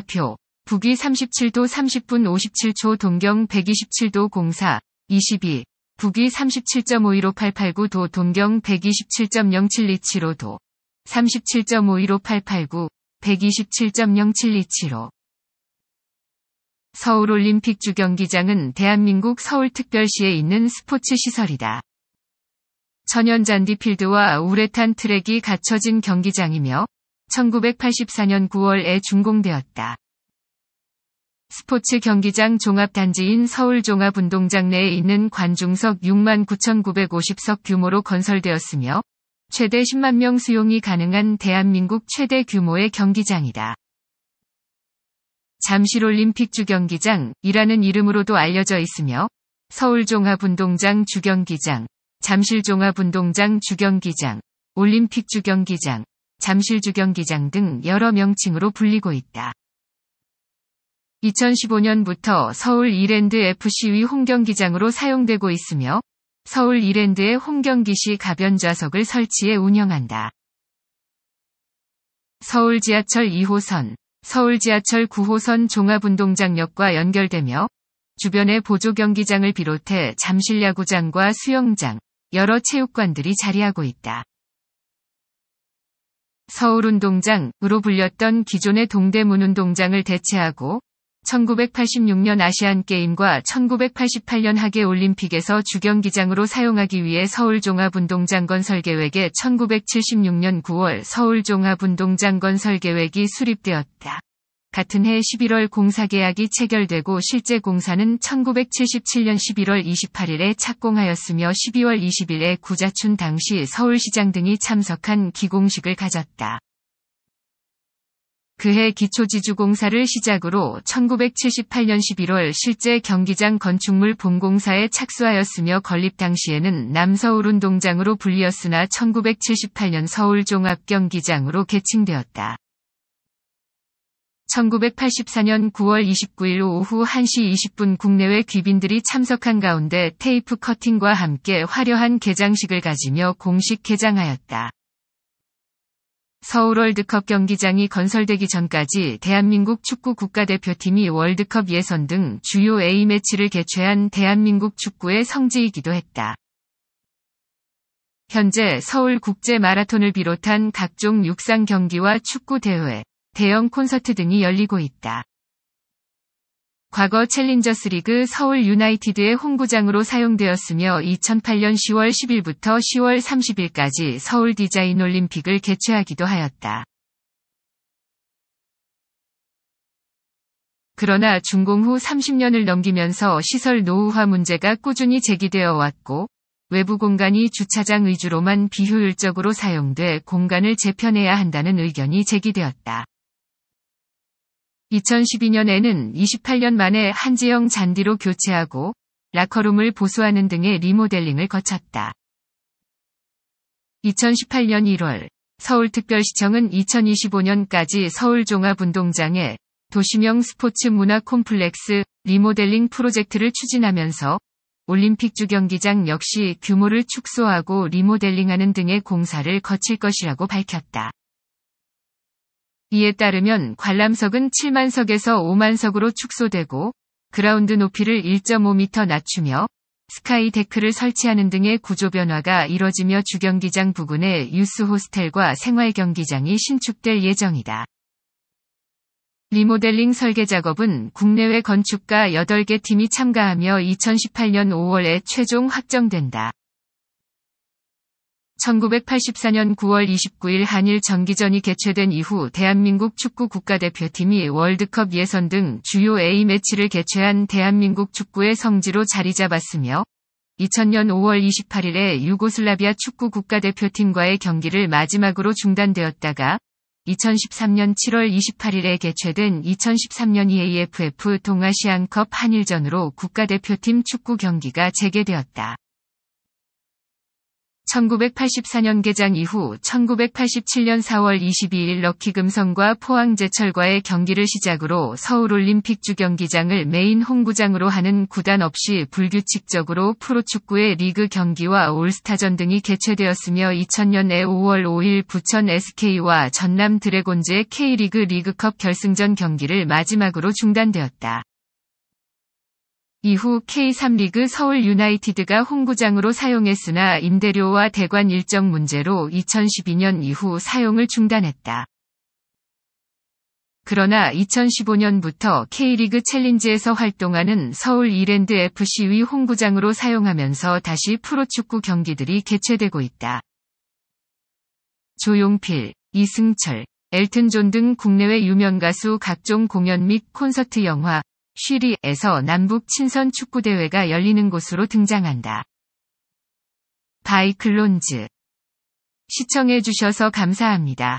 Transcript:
4표, 북위 37도 30분 57초 동경 127도 04, 22, 북위 37.515889도 동경 127.0727호도 37.515889, 127.0727호 서울올림픽 주경기장은 대한민국 서울특별시에 있는 스포츠 시설이다. 천연잔디필드와 우레탄 트랙이 갖춰진 경기장이며 1984년 9월에 준공되었다. 스포츠 경기장 종합단지인 서울종합운동장 내에 있는 관중석 69,950석 규모로 건설되었으며 최대 10만 명 수용이 가능한 대한민국 최대 규모의 경기장이다. 잠실올림픽 주경기장이라는 이름으로도 알려져 있으며 서울종합운동장 주경기장, 잠실종합운동장 주경기장, 올림픽 주경기장, 잠실주경기장 등 여러 명칭으로 불리고 있다. 2015년부터 서울 이랜드 f c 위 홈경기장으로 사용되고 있으며 서울 이랜드의 홈경기시 가변좌석을 설치해 운영한다. 서울 지하철 2호선, 서울 지하철 9호선 종합운동장역과 연결되며 주변의 보조경기장을 비롯해 잠실야구장과 수영장, 여러 체육관들이 자리하고 있다. 서울운동장으로 불렸던 기존의 동대문운동장을 대체하고 1986년 아시안게임과 1988년 하계올림픽에서 주경기장으로 사용하기 위해 서울종합운동장 건설 계획에 1976년 9월 서울종합운동장 건설 계획이 수립되었다. 같은 해 11월 공사 계약이 체결되고 실제 공사는 1977년 11월 28일에 착공하였으며 12월 20일에 구자춘 당시 서울시장 등이 참석한 기공식을 가졌다. 그해 기초지주공사를 시작으로 1978년 11월 실제 경기장 건축물 본공사에 착수하였으며 건립 당시에는 남서울운동장으로 불리었으나 1978년 서울종합경기장으로 개칭되었다. 1984년 9월 29일 오후 1시 20분 국내외 귀빈들이 참석한 가운데 테이프 커팅과 함께 화려한 개장식을 가지며 공식 개장하였다. 서울 월드컵 경기장이 건설되기 전까지 대한민국 축구 국가대표팀이 월드컵 예선 등 주요 A매치를 개최한 대한민국 축구의 성지이기도 했다. 현재 서울 국제 마라톤을 비롯한 각종 육상 경기와 축구 대회, 대형 콘서트 등이 열리고 있다. 과거 챌린저스 리그 서울 유나이티드의 홍구장으로 사용되었으며 2008년 10월 10일부터 10월 30일까지 서울 디자인 올림픽을 개최하기도 하였다. 그러나 중공 후 30년을 넘기면서 시설 노후화 문제가 꾸준히 제기되어 왔고 외부 공간이 주차장 위주로만 비효율적으로 사용돼 공간을 재편해야 한다는 의견이 제기되었다. 2012년에는 28년 만에 한지영 잔디로 교체하고 라커룸을 보수하는 등의 리모델링을 거쳤다. 2018년 1월 서울특별시청은 2025년까지 서울종합운동장에 도시명 스포츠 문화 콤플렉스 리모델링 프로젝트를 추진하면서 올림픽 주경기장 역시 규모를 축소하고 리모델링하는 등의 공사를 거칠 것이라고 밝혔다. 이에 따르면 관람석은 7만석에서 5만석으로 축소되고 그라운드 높이를 1.5m 낮추며 스카이 데크를 설치하는 등의 구조 변화가 이뤄지며 주경기장 부근에 유스 호스텔과 생활 경기장이 신축될 예정이다. 리모델링 설계 작업은 국내외 건축가 8개 팀이 참가하며 2018년 5월에 최종 확정된다. 1984년 9월 29일 한일 정기전이 개최된 이후 대한민국 축구 국가대표팀이 월드컵 예선 등 주요 A매치를 개최한 대한민국 축구의 성지로 자리 잡았으며 2000년 5월 28일에 유고슬라비아 축구 국가대표팀과의 경기를 마지막으로 중단되었다가 2013년 7월 28일에 개최된 2013년 EAFF 동아시안컵 한일전으로 국가대표팀 축구 경기가 재개되었다. 1984년 개장 이후 1987년 4월 22일 럭키 금성과 포항 제철과의 경기를 시작으로 서울올림픽 주경기장을 메인 홈구장으로 하는 구단 없이 불규칙적으로 프로축구의 리그 경기와 올스타전 등이 개최되었으며 2000년에 5월 5일 부천 SK와 전남 드래곤즈의 K리그 리그컵 결승전 경기를 마지막으로 중단되었다. 이후 K3리그 서울 유나이티드가 홍구장으로 사용했으나 임대료와 대관 일정 문제로 2012년 이후 사용을 중단했다. 그러나 2015년부터 K리그 챌린지에서 활동하는 서울 이랜드 FC 위홍구장으로 사용하면서 다시 프로축구 경기들이 개최되고 있다. 조용필, 이승철, 엘튼 존 등 국내외 유명 가수 각종 공연 및 콘서트 영화, 쉬리에서 남북 친선 축구대회가 열리는 곳으로 등장한다. 바이클론즈. 시청해주셔서 감사합니다.